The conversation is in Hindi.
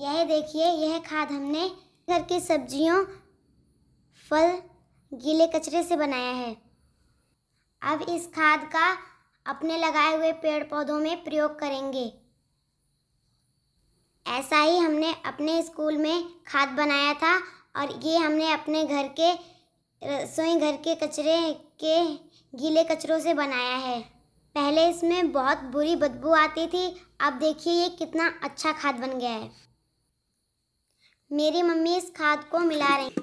यह देखिए यह खाद हमने घर की सब्जियों फल गीले कचरे से बनाया है अब इस खाद का अपने लगाए हुए पेड़ पौधों में प्रयोग करेंगे ऐसा ही हमने अपने स्कूल में खाद बनाया था और ये हमने अपने घर के रसोई घर के कचरे के गीले कचरों से बनाया है पहले इसमें बहुत बुरी बदबू आती थी अब देखिए ये कितना अच्छा खाद बन गया है मेरी मम्मी इस खाद को मिला रही